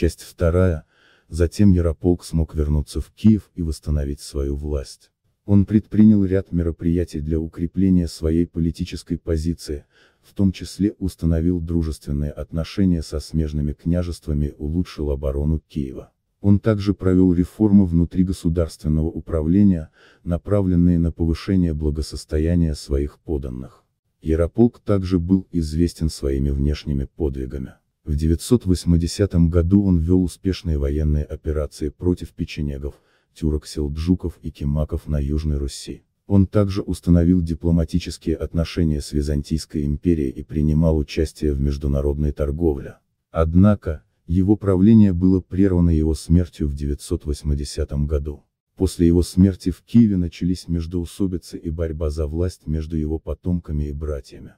Часть вторая. Затем Ярополк смог вернуться в Киев и восстановить свою власть. Он предпринял ряд мероприятий для укрепления своей политической позиции, в том числе установил дружественные отношения со смежными княжествами, улучшил оборону Киева. Он также провел реформы внутри государственного управления, направленные на повышение благосостояния своих подданных. Ярополк также был известен своими внешними подвигами. В 980 году он вел успешные военные операции против печенегов, тюрок селджуков и кемаков на Южной Руси. Он также установил дипломатические отношения с Византийской империей и принимал участие в международной торговле. Однако, его правление было прервано его смертью в 980 году. После его смерти в Киеве начались междоусобицы и борьба за власть между его потомками и братьями.